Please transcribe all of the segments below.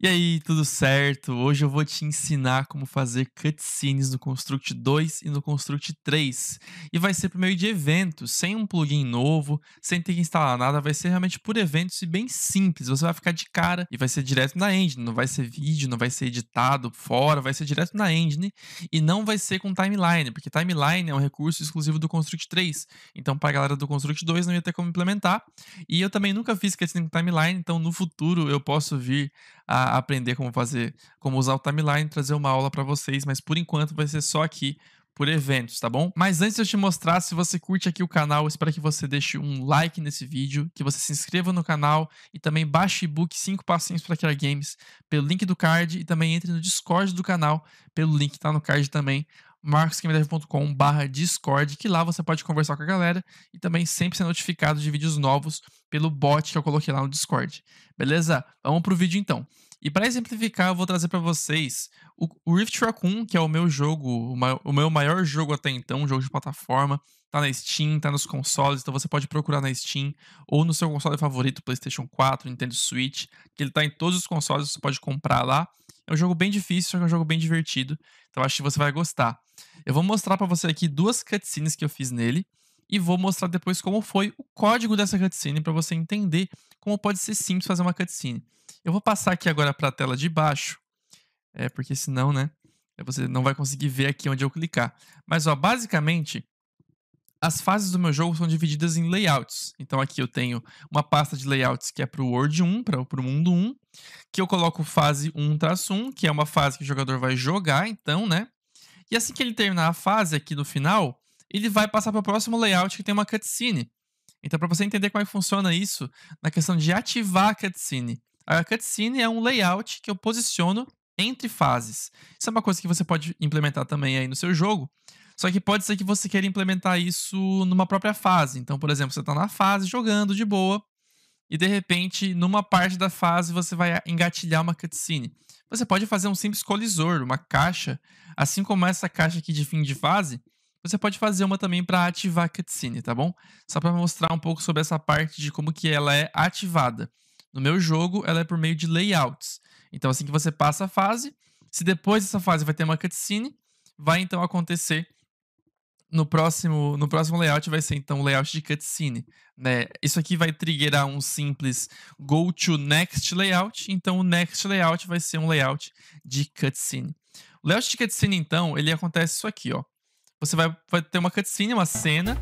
E aí, tudo certo? Hoje eu vou te ensinar como fazer cutscenes no Construct 2 e no Construct 3. E vai ser por meio de eventos, sem um plugin novo, sem ter que instalar nada, vai ser realmente por eventos e bem simples. Você vai ficar de cara e vai ser direto na engine, não vai ser vídeo, não vai ser editado fora, vai ser direto na engine e não vai ser com timeline, porque timeline é um recurso exclusivo do Construct 3. Então, para a galera do Construct 2 não ia ter como implementar. E eu também nunca fiz cutscene com timeline, então no futuro eu posso vir a aprender como fazer, como usar o timeline, trazer uma aula para vocês, mas por enquanto vai ser só aqui por eventos, tá bom? Mas antes de eu te mostrar, se você curte aqui o canal, espero que você deixe um like nesse vídeo, que você se inscreva no canal e também baixe o e-book 5 passinhos para criar games pelo link do card e também entre no Discord do canal pelo link que tá no card também marcosquemedeve.com barra discord, que lá você pode conversar com a galera e também sempre ser notificado de vídeos novos pelo bot que eu coloquei lá no Discord. Beleza? Vamos pro vídeo então. E para exemplificar, eu vou trazer para vocês o Rift Raccoon, que é o meu jogo, o meu maior jogo até então, um jogo de plataforma. Tá na Steam, tá nos consoles, então você pode procurar na Steam ou no seu console favorito, PlayStation 4, Nintendo Switch, que ele tá em todos os consoles, você pode comprar lá. É um jogo bem difícil, só que é um jogo bem divertido. Então acho que você vai gostar. Eu vou mostrar para você aqui duas cutscenes que eu fiz nele e vou mostrar depois como foi o código dessa cutscene para você entender como pode ser simples fazer uma cutscene. Eu vou passar aqui agora para a tela de baixo, é porque senão, né, você não vai conseguir ver aqui onde eu clicar. Mas ó, basicamente as fases do meu jogo são divididas em layouts. Então aqui eu tenho uma pasta de layouts que é para o World 1, para o mundo 1, que eu coloco fase 1-1, que é uma fase que o jogador vai jogar, então, né? E assim que ele terminar a fase aqui no final, ele vai passar para o próximo layout que tem uma cutscene. Então, para você entender como é que funciona isso, na questão de ativar a cutscene. A cutscene é um layout que eu posiciono entre fases. Isso é uma coisa que você pode implementar também aí no seu jogo. Só que pode ser que você queira implementar isso numa própria fase. Então, por exemplo, você está na fase jogando de boa e de repente, numa parte da fase, você vai engatilhar uma cutscene. Você pode fazer um simples colisor, uma caixa, assim como essa caixa aqui de fim de fase, você pode fazer uma também para ativar a cutscene, tá bom? Só para mostrar um pouco sobre essa parte de como que ela é ativada. No meu jogo, ela é por meio de layouts. Então, assim que você passa a fase, se depois dessa fase vai ter uma cutscene, vai então acontecer no próximo, no próximo layout vai ser então o layout de cutscene, né? Isso aqui vai triggerar um simples go to next layout, então o next layout vai ser um layout de cutscene. O layout de cutscene então, ele acontece isso aqui, ó você vai, vai ter uma cutscene, uma cena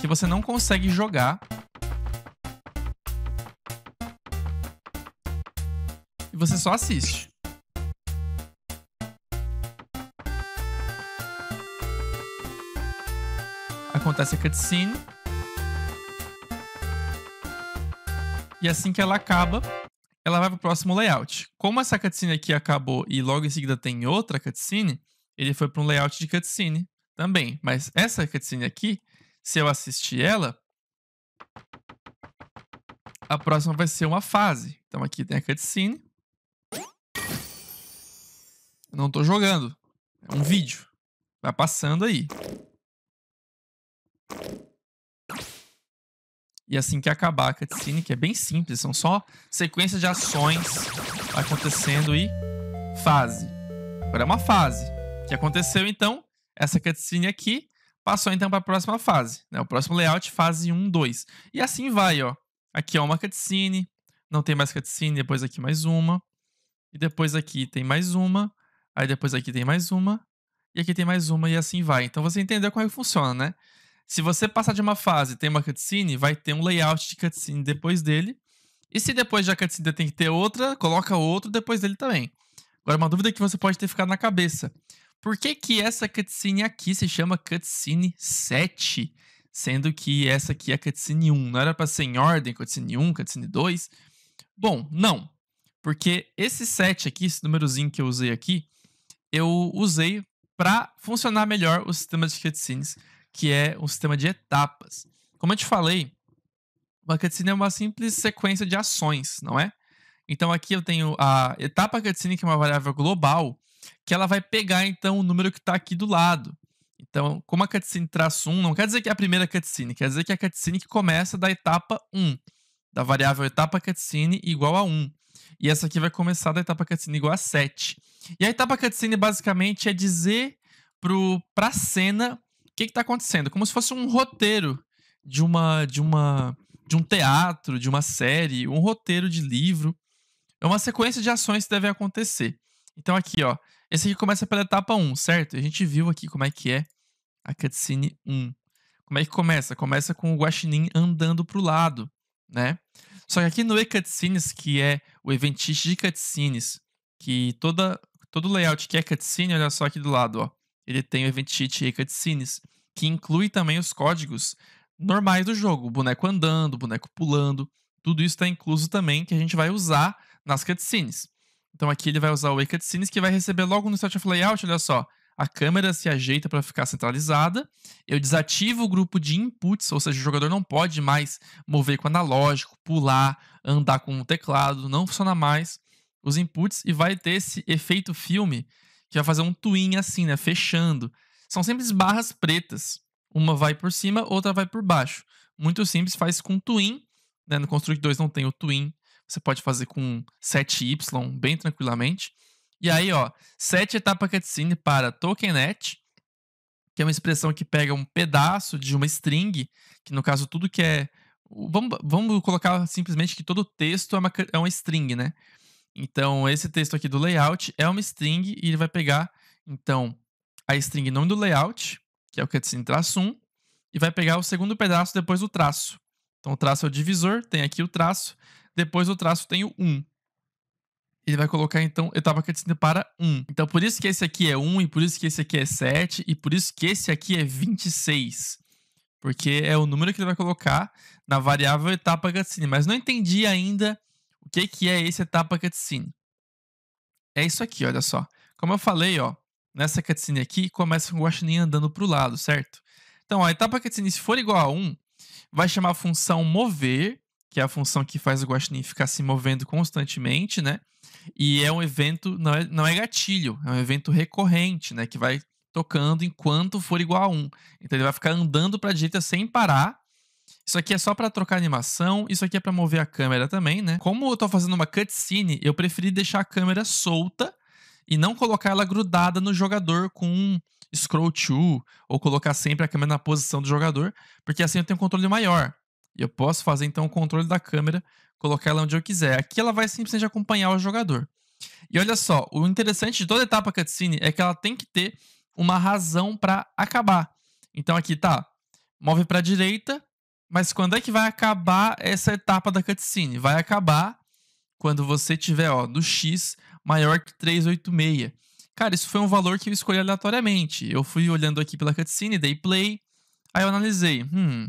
que você não consegue jogar. E você só assiste. Acontece a cutscene. E assim que ela acaba, ela vai para o próximo layout. Como essa cutscene aqui acabou e logo em seguida tem outra cutscene, ele foi para um layout de cutscene, também. Mas essa cutscene aqui, se eu assistir ela, a próxima vai ser uma fase. Então aqui tem a cutscene. Eu não tô jogando. É um vídeo. Vai passando aí. E assim que acabar a cutscene, que é bem simples, são só sequências de ações acontecendo e fase. Agora é uma fase. O que aconteceu então? essa cutscene aqui passou então para a próxima fase, né? O próximo layout, fase 1, 2. E assim vai, ó. Aqui é uma cutscene, não tem mais cutscene, depois aqui mais uma, e depois aqui tem mais uma, aí depois aqui tem mais uma, e aqui tem mais uma, e assim vai. Então você entendeu como é que funciona, né? Se você passar de uma fase e tem uma cutscene, vai ter um layout de cutscene depois dele. E se depois da cutscene tem que ter outra, coloca outro depois dele também. Agora, uma dúvida que você pode ter ficado na cabeça. Por que, que essa cutscene aqui se chama cutscene 7? Sendo que essa aqui é a cutscene 1. Não era para ser em ordem, cutscene 1, cutscene 2? Bom, não. Porque esse 7 aqui, esse númerozinho que eu usei aqui, eu usei para funcionar melhor o sistema de cutscenes, que é o sistema de etapas. Como eu te falei, uma cutscene é uma simples sequência de ações, não é? Então aqui eu tenho a etapa cutscene, que é uma variável global, que ela vai pegar então o número que está aqui do lado. Então, como a cutscene traço 1, não quer dizer que é a primeira cutscene, quer dizer que é a cutscene que começa da etapa 1, da variável etapa cutscene igual a 1. E essa aqui vai começar da etapa cutscene igual a 7. E a etapa cutscene basicamente é dizer para a cena o que está acontecendo, como se fosse um roteiro de uma de uma de um teatro, de uma série, um roteiro de livro. É uma sequência de ações que devem acontecer. Então aqui, ó, esse aqui começa pela etapa 1, certo? A gente viu aqui como é que é a cutscene 1. Como é que começa? Começa com o Guaxinim andando pro lado, né? Só que aqui no e-cutscenes, que é o eventist de cutscenes, que toda, todo layout que é cutscene, olha só aqui do lado, ó. Ele tem o event sheet e cutscenes, que inclui também os códigos normais do jogo. O boneco andando, o boneco pulando, tudo isso está incluso também, que a gente vai usar nas cutscenes. Então aqui ele vai usar o Wicked Scenes, que vai receber logo no Start of Layout, olha só. A câmera se ajeita para ficar centralizada. Eu desativo o grupo de inputs, ou seja, o jogador não pode mais mover com analógico, pular, andar com o teclado, não funciona mais os inputs e vai ter esse efeito filme que vai fazer um twin assim, né, fechando. São sempre barras pretas. Uma vai por cima, outra vai por baixo. Muito simples, faz com twin, né? No Construct 2 não tem o twin você pode fazer com 7Y bem tranquilamente. E aí, ó, 7 etapa cutscene para tokenet, que é uma expressão que pega um pedaço de uma string, que no caso tudo que é. Vamos, vamos colocar simplesmente que todo texto é uma, é uma string, né? Então, esse texto aqui do layout é uma string e ele vai pegar, então, a string nome do layout, que é o cutscene traço 1, e vai pegar o segundo pedaço depois do traço. Então, o traço é o divisor, tem aqui o traço, depois do traço tem o 1. Ele vai colocar, então, etapa crescente para 1. Então, por isso que esse aqui é 1, e por isso que esse aqui é 7, e por isso que esse aqui é 26. Porque é o número que ele vai colocar na variável etapa cutscene. Mas não entendi ainda o que, que é esse etapa cutscene. É isso aqui, olha só. Como eu falei, ó, nessa cutscene aqui, começa com o guaxinim andando para o lado, certo? Então, a etapa cutscene, se for igual a 1, vai chamar a função mover, que é a função que faz o guaxinim ficar se movendo constantemente, né? E é um evento, não é, não é gatilho, é um evento recorrente, né? Que vai tocando enquanto for igual a 1. Então ele vai ficar andando para a direita sem parar. Isso aqui é só para trocar animação, isso aqui é para mover a câmera também, né? Como eu estou fazendo uma cutscene, eu preferi deixar a câmera solta e não colocar ela grudada no jogador com um scroll to ou colocar sempre a câmera na posição do jogador, porque assim eu tenho um controle maior. E eu posso fazer então o controle da câmera, colocar ela onde eu quiser. Aqui ela vai simplesmente acompanhar o jogador. E olha só, o interessante de toda a etapa cutscene é que ela tem que ter uma razão para acabar. Então aqui tá, move para direita, mas quando é que vai acabar essa etapa da cutscene? Vai acabar quando você tiver, ó, do X maior que 386. Cara, isso foi um valor que eu escolhi aleatoriamente. Eu fui olhando aqui pela cutscene, dei play, aí eu analisei, hum,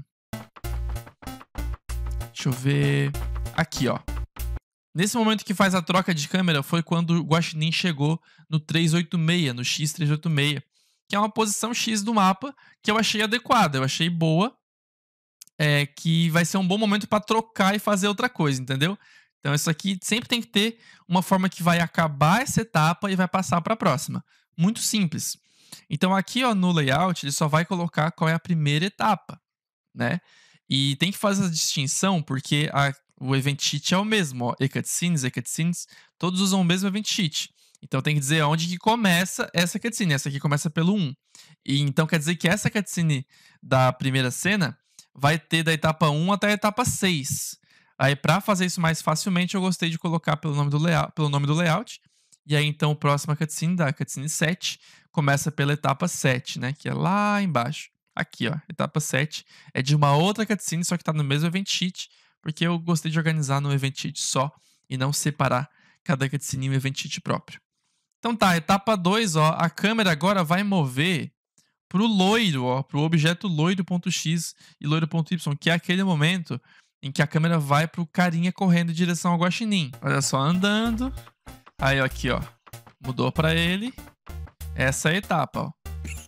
Deixa eu ver. Aqui, ó. Nesse momento que faz a troca de câmera foi quando o Guaxinim chegou no 386, no X386, que é uma posição X do mapa que eu achei adequada, eu achei boa, é, que vai ser um bom momento para trocar e fazer outra coisa, entendeu? Então isso aqui sempre tem que ter uma forma que vai acabar essa etapa e vai passar para a próxima. Muito simples. Então aqui ó, no layout ele só vai colocar qual é a primeira etapa, né? E tem que fazer essa distinção porque a, o event sheet é o mesmo, ó, e cutscenes, e cutscenes, todos usam o mesmo event sheet. Então tem que dizer onde que começa essa cutscene, essa aqui começa pelo 1. E então quer dizer que essa cutscene da primeira cena vai ter da etapa 1 até a etapa 6. Aí para fazer isso mais facilmente, eu gostei de colocar pelo nome do layout, pelo nome do layout. E aí então a próxima cutscene da cutscene 7 começa pela etapa 7, né, que é lá embaixo aqui, ó, etapa 7, é de uma outra cutscene, só que tá no mesmo event sheet, porque eu gostei de organizar no event sheet só e não separar cada cutscene em um event sheet próprio. Então tá, etapa 2, ó, a câmera agora vai mover pro loiro, ó, pro objeto loiro.x e loiro.y, que é aquele momento em que a câmera vai pro carinha correndo em direção ao guaxinim. Olha só, andando. Aí, ó, aqui, ó, mudou para ele. Essa é a etapa, ó.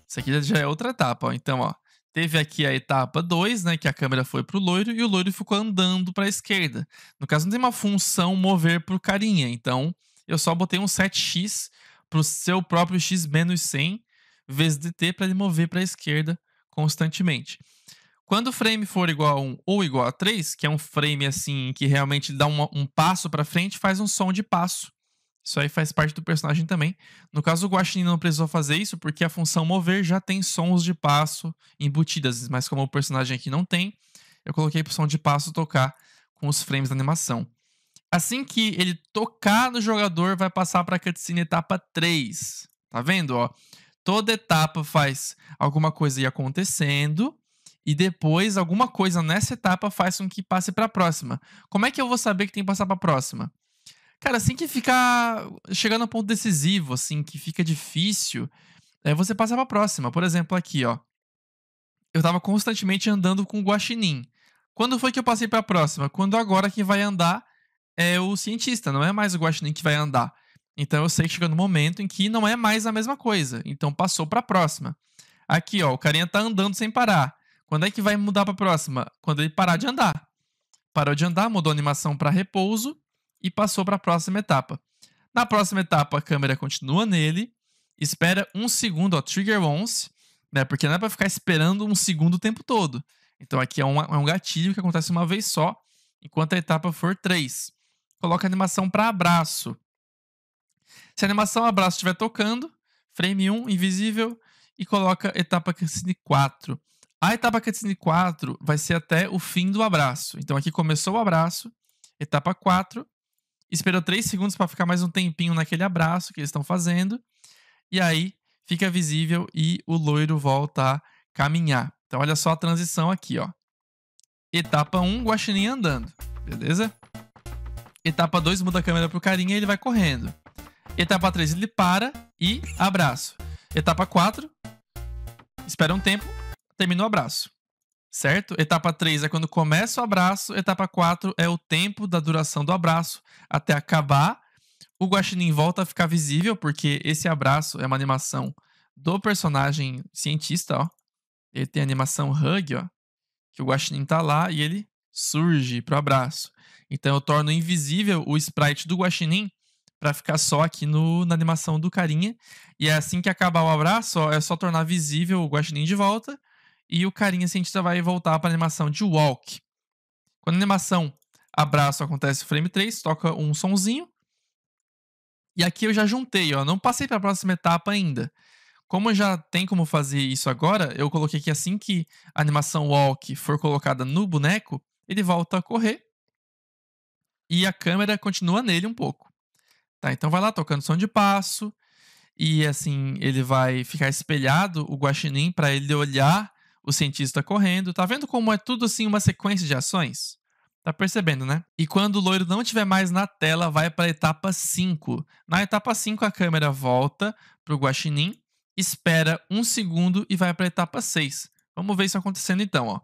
Isso aqui já é outra etapa, ó. Então, ó. Teve aqui a etapa 2, né, que a câmera foi pro loiro e o loiro ficou andando para a esquerda. No caso, não tem uma função mover pro carinha, então eu só botei um 7x pro seu próprio x menos 100 vezes dt para ele mover para a esquerda constantemente. Quando o frame for igual a 1 ou igual a 3, que é um frame assim que realmente dá um, um passo para frente, faz um som de passo. Isso aí faz parte do personagem também. No caso, o Guaxinim não precisou fazer isso porque a função mover já tem sons de passo embutidas, mas como o personagem aqui não tem, eu coloquei o som de passo tocar com os frames da animação. Assim que ele tocar no jogador, vai passar para a cutscene etapa 3. Tá vendo, ó? Toda etapa faz alguma coisa ir acontecendo e depois alguma coisa nessa etapa faz com que passe para a próxima. Como é que eu vou saber que tem que passar para a próxima? Cara, assim que ficar chegando a ponto decisivo, assim, que fica difícil, é, você passa pra próxima. Por exemplo, aqui, ó. Eu tava constantemente andando com o guaxinim. Quando foi que eu passei pra próxima? Quando agora quem vai andar é o cientista, não é mais o guaxinim que vai andar. Então eu sei que chega no momento em que não é mais a mesma coisa. Então passou para a próxima. Aqui, ó, o carinha tá andando sem parar. Quando é que vai mudar para a próxima? Quando ele parar de andar. Parou de andar, mudou a animação para repouso e passou para a próxima etapa. Na próxima etapa, a câmera continua nele, espera um segundo, ó, trigger once, né? Porque não é para ficar esperando um segundo o tempo todo. Então aqui é um, é um gatilho que acontece uma vez só, enquanto a etapa for 3. Coloca a animação para abraço. Se a animação abraço estiver tocando, frame 1, invisível, e coloca etapa cutscene 4. A etapa cutscene 4 vai ser até o fim do abraço. Então aqui começou o abraço, etapa 4, esperou três segundos para ficar mais um tempinho naquele abraço que eles estão fazendo. E aí fica visível e o loiro volta a caminhar. Então olha só a transição aqui, ó. Etapa 1, um, Guaxinim andando, beleza? Etapa 2, muda a câmera pro carinha e ele vai correndo. Etapa 3, ele para e abraço. Etapa 4, espera um tempo, termina o abraço certo? Etapa 3 é quando começa o abraço, etapa 4 é o tempo da duração do abraço até acabar. O guaxinim volta a ficar visível, porque esse abraço é uma animação do personagem cientista, ó. Ele tem a animação hug, ó, que o guaxinim tá lá e ele surge pro abraço. Então eu torno invisível o sprite do guaxinim para ficar só aqui no, na animação do carinha. E é assim que acabar o abraço, ó, é só tornar visível o guaxinim de volta e o carinha cientista vai voltar para a animação de walk. Quando a animação abraço acontece o frame 3, toca um sonzinho. E aqui eu já juntei, ó, não passei para a próxima etapa ainda. Como já tem como fazer isso agora, eu coloquei que assim que a animação walk for colocada no boneco, ele volta a correr e a câmera continua nele um pouco. Tá, então vai lá tocando som de passo e assim ele vai ficar espelhado o guaxinim para ele olhar o cientista correndo. Tá vendo como é tudo assim uma sequência de ações? Tá percebendo, né? E quando o loiro não estiver mais na tela, vai para a etapa 5. Na etapa 5, a câmera volta para o guaxinim, espera um segundo e vai para a etapa 6. Vamos ver isso acontecendo então, ó.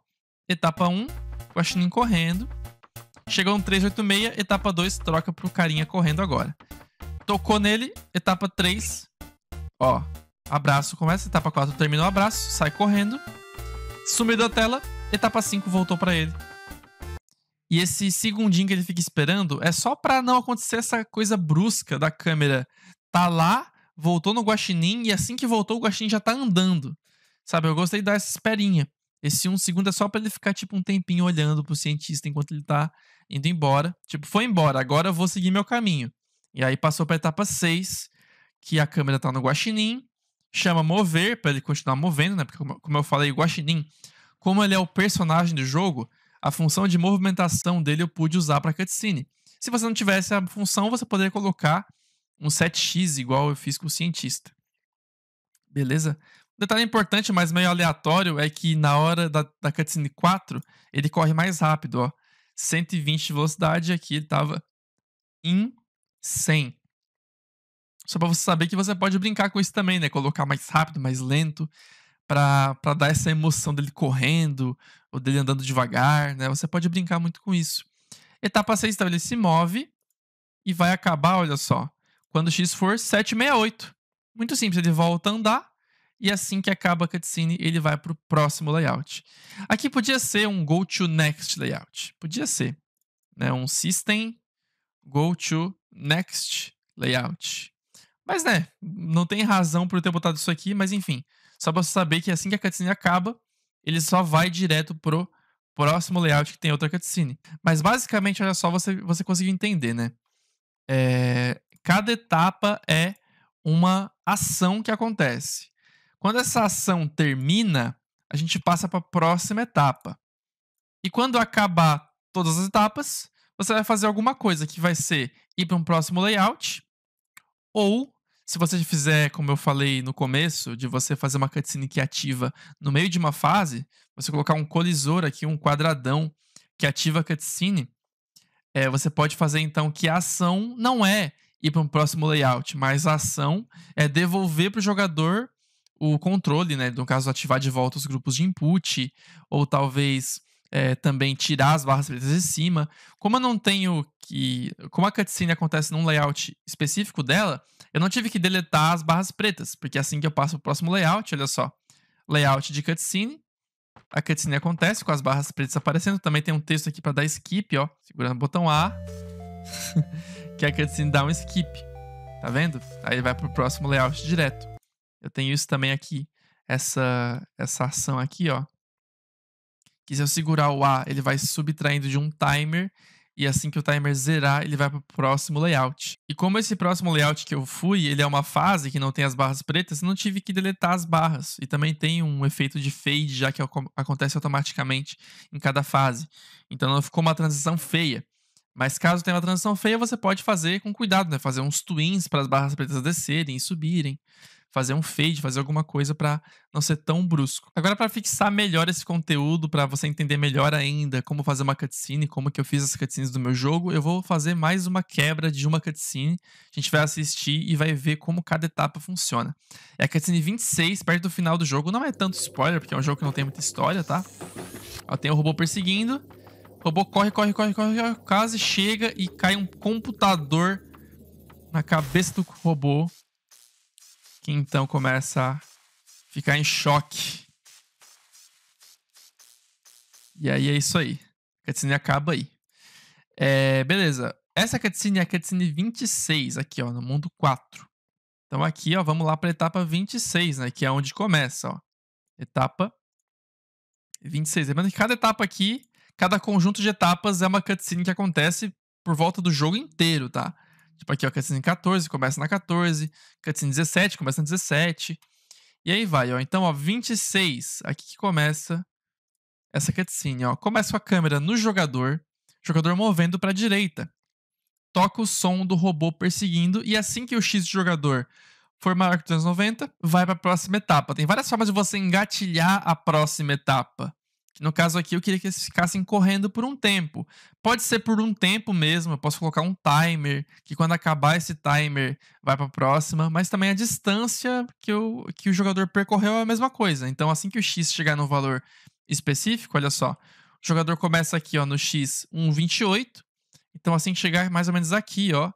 Etapa 1, um, guaxinim correndo. Chegou um 386, etapa 2, troca pro carinha correndo agora. Tocou nele, etapa 3, ó, abraço, começa, etapa 4, terminou o abraço, sai correndo, Sumiu da tela, etapa 5 voltou para ele. E esse segundinho que ele fica esperando é só para não acontecer essa coisa brusca da câmera. Tá lá, voltou no guaxinim e assim que voltou o guaxinim já tá andando. Sabe, eu gostei dessa essa esperinha. Esse um segundo é só para ele ficar tipo um tempinho olhando pro cientista enquanto ele tá indo embora. Tipo, foi embora, agora eu vou seguir meu caminho. E aí passou pra etapa 6, que a câmera tá no guaxinim chama mover, para ele continuar movendo, né? Porque, como eu falei, o Guaxinim, como ele é o personagem do jogo, a função de movimentação dele eu pude usar para cutscene. Se você não tivesse a função, você poderia colocar um 7x igual eu fiz com o cientista. Beleza? Um detalhe importante, mas meio aleatório, é que na hora da, da cutscene 4, ele corre mais rápido, ó. 120 de velocidade, aqui ele tava em 100. Só para você saber que você pode brincar com isso também, né? Colocar mais rápido, mais lento, para dar essa emoção dele correndo ou dele andando devagar, né? Você pode brincar muito com isso. Etapa 6, então, ele se move e vai acabar, olha só, quando o x for 768. Muito simples, ele volta a andar e assim que acaba a cutscene, ele vai para o próximo layout. Aqui podia ser um go to next layout. Podia ser. Né? Um system go to next layout. Mas né, não tem razão por eu ter botado isso aqui, mas enfim. Só pra você saber que assim que a cutscene acaba, ele só vai direto pro próximo layout que tem outra cutscene. Mas basicamente, olha só, você, você conseguiu entender, né? É, cada etapa é uma ação que acontece. Quando essa ação termina, a gente passa para a próxima etapa. E quando acabar todas as etapas, você vai fazer alguma coisa que vai ser ir para um próximo layout ou se você fizer, como eu falei no começo, de você fazer uma cutscene que ativa no meio de uma fase, você colocar um colisor aqui, um quadradão que ativa a cutscene, é, você pode fazer então que a ação não é ir para um próximo layout, mas a ação é devolver para o jogador o controle, né? No caso, ativar de volta os grupos de input, ou talvez é, também tirar as barras pretas de cima. Como eu não tenho que. Como a cutscene acontece num layout específico dela, eu não tive que deletar as barras pretas, porque é assim que eu passo o próximo layout, olha só. Layout de cutscene. A cutscene acontece com as barras pretas aparecendo. Também tem um texto aqui para dar skip, ó. Segurando o botão A. que a cutscene dá um skip. Tá vendo? Aí vai pro próximo layout direto. Eu tenho isso também aqui. Essa, essa ação aqui, ó que se eu segurar o A, ele vai se subtraindo de um timer, e assim que o timer zerar, ele vai para o próximo layout. E como esse próximo layout que eu fui, ele é uma fase que não tem as barras pretas, eu não tive que deletar as barras. E também tem um efeito de fade, já que é acontece automaticamente em cada fase. Então não ficou uma transição feia. Mas caso tenha uma transição feia, você pode fazer com cuidado, né? Fazer uns twins para as barras pretas descerem e subirem fazer um fade, fazer alguma coisa para não ser tão brusco. Agora para fixar melhor esse conteúdo, para você entender melhor ainda como fazer uma cutscene, como que eu fiz as cutscenes do meu jogo, eu vou fazer mais uma quebra de uma cutscene. A gente vai assistir e vai ver como cada etapa funciona. É a cutscene 26, perto do final do jogo, não é tanto spoiler, porque é um jogo que não tem muita história, tá? Ó, tem o robô perseguindo. O robô corre, corre, corre, corre, corre, quase chega e cai um computador na cabeça do robô que então começa a ficar em choque. E aí é isso aí. A cutscene acaba aí. É, beleza. Essa cutscene é a cutscene 26, aqui, ó, no mundo 4. Então aqui, ó, vamos lá para a etapa 26, né, que é onde começa, ó. Etapa 26. Lembrando que cada etapa aqui, cada conjunto de etapas é uma cutscene que acontece por volta do jogo inteiro, tá? Tipo, aqui, ó, cutscene 14 começa na 14, cutscene 17 começa na 17. E aí vai, ó. Então, ó, 26, aqui que começa essa cutscene, ó. Começa com a câmera no jogador, jogador movendo para a direita. Toca o som do robô perseguindo e assim que o X do jogador for maior que 290, vai para a próxima etapa. Tem várias formas de você engatilhar a próxima etapa. No caso aqui, eu queria que eles ficassem correndo por um tempo. Pode ser por um tempo mesmo, eu posso colocar um timer, que quando acabar esse timer vai para a próxima, mas também a distância que, eu, que o jogador percorreu é a mesma coisa. Então, assim que o X chegar no valor específico, olha só, o jogador começa aqui ó, no X 1,28, então assim que chegar mais ou menos aqui, ó,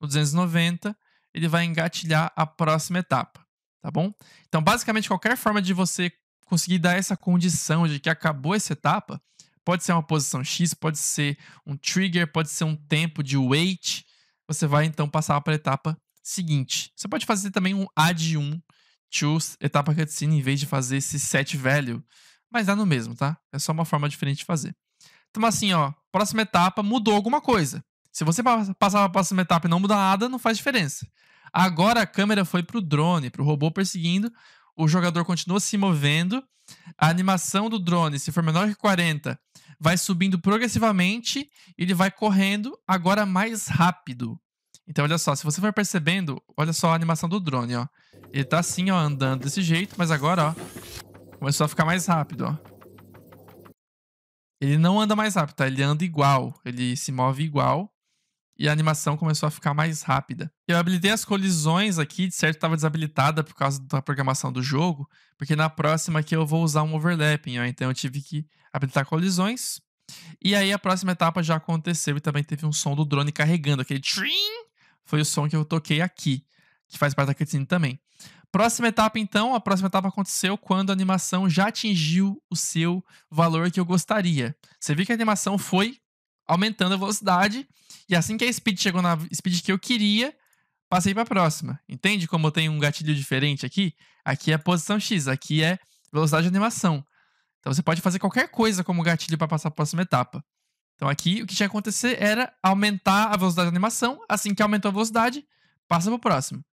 no 290, ele vai engatilhar a próxima etapa, tá bom? Então, basicamente, qualquer forma de você conseguir dar essa condição de que acabou essa etapa, pode ser uma posição X, pode ser um trigger, pode ser um tempo de wait, você vai então passar para a etapa seguinte. Você pode fazer também um add 1 to etapa cutscene em vez de fazer esse set value, mas dá no mesmo, tá? É só uma forma diferente de fazer. Então assim, ó, próxima etapa mudou alguma coisa. Se você passar para a próxima etapa e não mudar nada, não faz diferença. Agora a câmera foi para o drone, para o robô perseguindo, o jogador continua se movendo, a animação do drone, se for menor que 40, vai subindo progressivamente e ele vai correndo agora mais rápido. Então, olha só, se você for percebendo, olha só a animação do drone, ó. Ele tá assim, ó, andando desse jeito, mas agora, ó, começou a ficar mais rápido, ó. Ele não anda mais rápido, tá? Ele anda igual, ele se move igual e a animação começou a ficar mais rápida. Eu habilitei as colisões aqui, de certo estava desabilitada por causa da programação do jogo, porque na próxima aqui eu vou usar um overlapping, ó, então eu tive que habilitar colisões. E aí a próxima etapa já aconteceu e também teve um som do drone carregando, aquele trim, foi o som que eu toquei aqui, que faz parte da cutscene também. Próxima etapa, então, a próxima etapa aconteceu quando a animação já atingiu o seu valor que eu gostaria. Você viu que a animação foi aumentando a velocidade, e assim que a speed chegou na speed que eu queria, passei para a próxima. Entende como eu tenho um gatilho diferente aqui? Aqui é a posição X, aqui é velocidade de animação. Então você pode fazer qualquer coisa como gatilho para passar para a próxima etapa. Então aqui o que tinha que acontecer era aumentar a velocidade de animação, assim que aumentou a velocidade, passa para o próximo.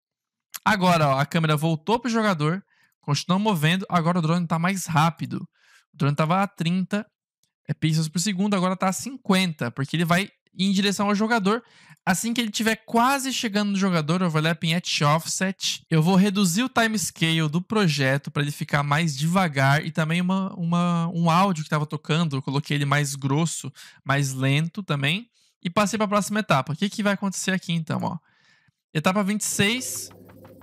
Agora ó, a câmera voltou para o jogador, continuou movendo, agora o drone está mais rápido. O drone estava a 30 é, pixels por segundo, agora está a 50, porque ele vai em direção ao jogador. Assim que ele estiver quase chegando no jogador, overlapping at offset, eu vou reduzir o time scale do projeto para ele ficar mais devagar e também uma, uma um áudio que estava tocando, eu coloquei ele mais grosso, mais lento também. E passei para a próxima etapa. O que, que vai acontecer aqui então? Ó? Etapa 26,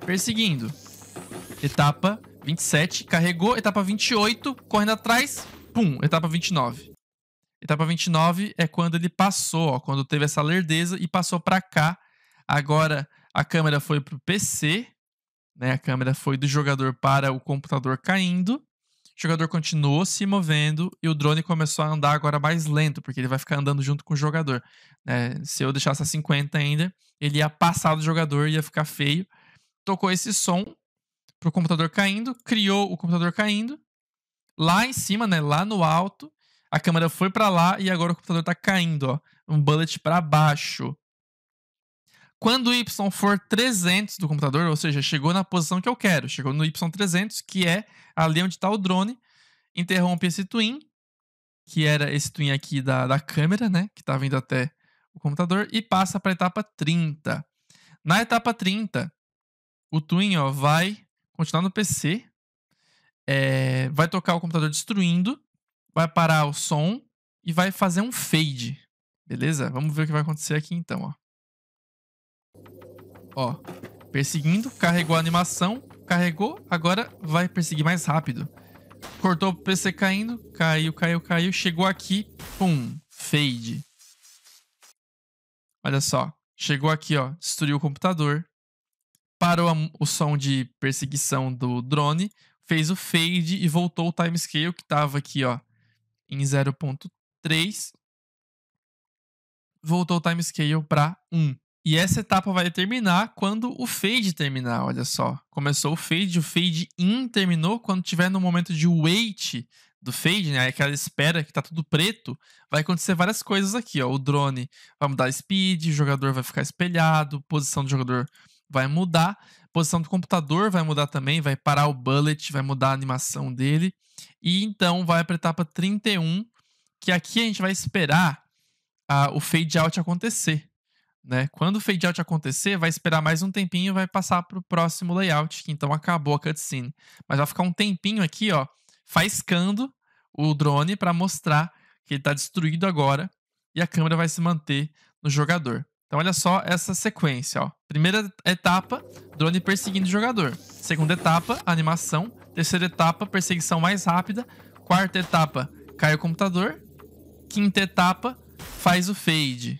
perseguindo. Etapa 27, carregou. Etapa 28, correndo atrás, pum, etapa 29. Etapa 29 é quando ele passou, ó, quando teve essa lerdeza e passou para cá. Agora a câmera foi pro PC, né? a câmera foi do jogador para o computador caindo. O jogador continuou se movendo e o drone começou a andar agora mais lento, porque ele vai ficar andando junto com o jogador. Né. Se eu deixasse a 50 ainda, ele ia passar do jogador, e ia ficar feio. Tocou esse som pro computador caindo, criou o computador caindo. Lá em cima, né, lá no alto, a câmera foi para lá e agora o computador está caindo, ó, um bullet para baixo. Quando o Y for 300 do computador, ou seja, chegou na posição que eu quero, chegou no Y300, que é ali onde está o drone, interrompe esse twin, que era esse twin aqui da, da câmera, né, que está vindo até o computador, e passa para a etapa 30. Na etapa 30, o twin ó, vai continuar no PC, é, eh, vai tocar o computador destruindo, vai parar o som e vai fazer um fade. Beleza? Vamos ver o que vai acontecer aqui então, ó. Ó, perseguindo, carregou a animação, carregou, agora vai perseguir mais rápido. Cortou o PC caindo, caiu, caiu, caiu, chegou aqui, pum, fade. Olha só, chegou aqui, ó, destruiu o computador, parou a, o som de perseguição do drone, fez o fade e voltou o timescale que estava aqui, ó, em 0.3. Voltou o timescale para 1. E essa etapa vai terminar quando o fade terminar, olha só. Começou o fade, o fade in terminou quando tiver no momento de wait do fade, né? Aquela espera que tá tudo preto, vai acontecer várias coisas aqui, ó. O drone vai mudar speed, o jogador vai ficar espelhado, posição do jogador vai mudar. Posição do computador vai mudar também, vai parar o bullet, vai mudar a animação dele. E então vai para a etapa 31, que aqui a gente vai esperar a, o fade out acontecer. Né? Quando o fade out acontecer, vai esperar mais um tempinho e vai passar para o próximo layout, que então acabou a cutscene. Mas vai ficar um tempinho aqui, ó, faiscando o drone para mostrar que ele está destruído agora e a câmera vai se manter no jogador. Então olha só essa sequência, ó. Primeira etapa, drone perseguindo o jogador. Segunda etapa, animação. Terceira etapa, perseguição mais rápida. Quarta etapa, cai o computador. Quinta etapa, faz o fade.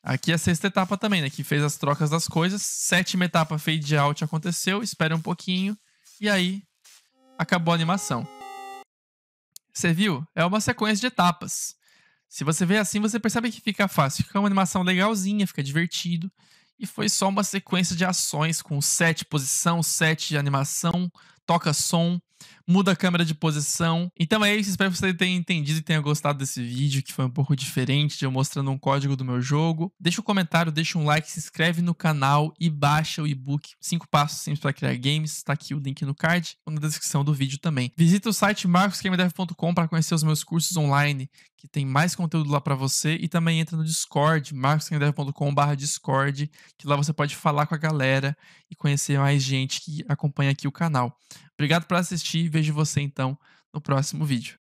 Aqui é a sexta etapa também, né? Que fez as trocas das coisas. Sétima etapa, fade out aconteceu. Espera um pouquinho. E aí, acabou a animação. Você viu? É uma sequência de etapas. Se você vê assim, você percebe que fica fácil. Fica uma animação legalzinha, fica divertido. E foi só uma sequência de ações com set posição, set de animação, toca som muda a câmera de posição. Então é isso, espero que você tenha entendido e tenha gostado desse vídeo, que foi um pouco diferente, de eu mostrando um código do meu jogo. Deixa um comentário, deixa um like, se inscreve no canal e baixa o e-book 5 passos simples para criar games, está aqui o link no card ou na descrição do vídeo também. Visita o site marcosgamedev.com para conhecer os meus cursos online, que tem mais conteúdo lá para você e também entra no Discord, marcosgamedev.com/discord, que lá você pode falar com a galera e conhecer mais gente que acompanha aqui o canal. Obrigado por assistir e vejo você então no próximo vídeo.